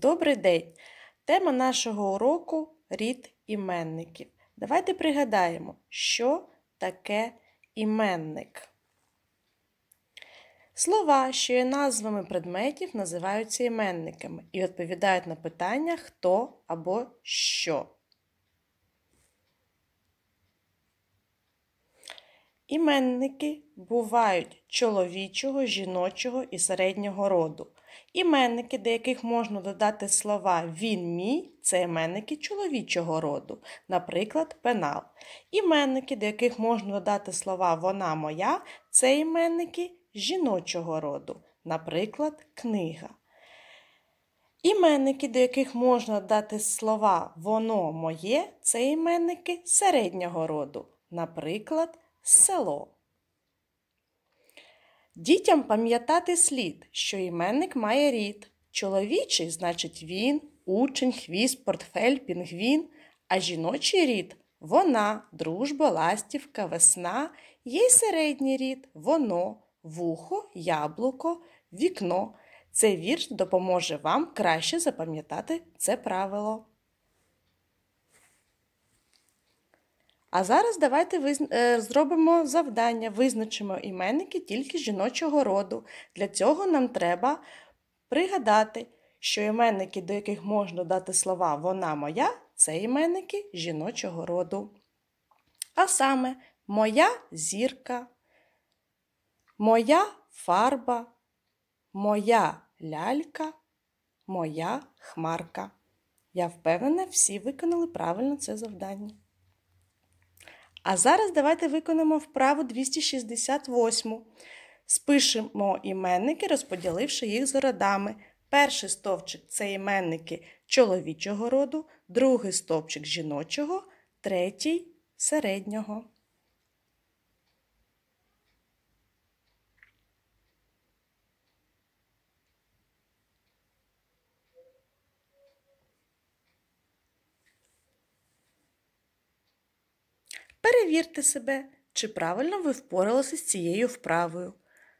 Добрий день! Тема нашого уроку рід іменників. Давайте пригадаємо, що таке іменник. Слова, що є назвами предметів, називаються іменниками і відповідають на питання хто або що. Іменники бувають чоловічого, жіночого і середнього роду. Іменники, до яких можна додати слова він мій, це іменники чоловічого роду, наприклад, пенал. Іменники, до яких можна додати слова вона моя, це іменники жіночого роду, наприклад, книга. Іменники, до яких можна додати слова воно моє, це іменники середнього роду, наприклад, село. Дітям пам'ятати слід, що іменник має рід. Чоловічий значить він, учень, хвіст, портфель, пінгвін, а жіночий рід вона, дружба, ластівка, весна, є середній рід, воно, вухо, яблуко, вікно. Цей вірш допоможе вам краще запам'ятати це правило. А зараз давайте е, зробимо завдання, визначимо іменники тільки жіночого роду. Для цього нам треба пригадати, що іменники, до яких можна дати слова вона моя це іменники жіночого роду. А саме моя зірка, моя фарба, моя лялька, моя хмарка. Я впевнена, всі виконали правильно це завдання. А зараз давайте виконаємо вправу 268. Спишемо іменники, розподіливши їх за родами. Перший стовпчик це іменники чоловічого роду, другий стовпчик жіночого, третій середнього. Перевірте себе, чи правильно ви впоралися з цією вправою.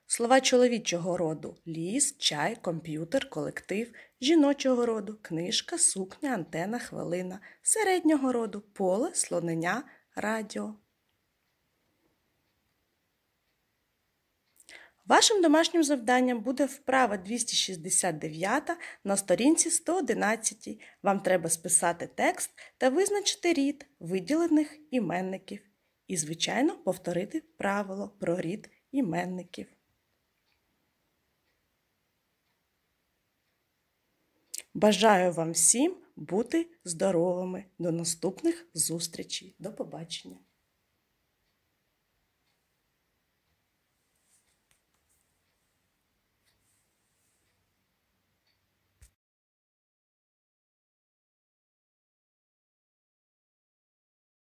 Слова чоловічого роду ліс, чай, комп'ютер, колектив, жіночого роду, книжка, сукня, антена, хвилина, середнього роду, поле, слонення, радіо. Вашим домашнім завданням буде вправа 269 на сторінці 111. Вам треба списати текст та визначити рід виділених іменників. І, звичайно, повторити правило про рід іменників. Бажаю вам всім бути здоровими! До наступних зустрічей. До побачення!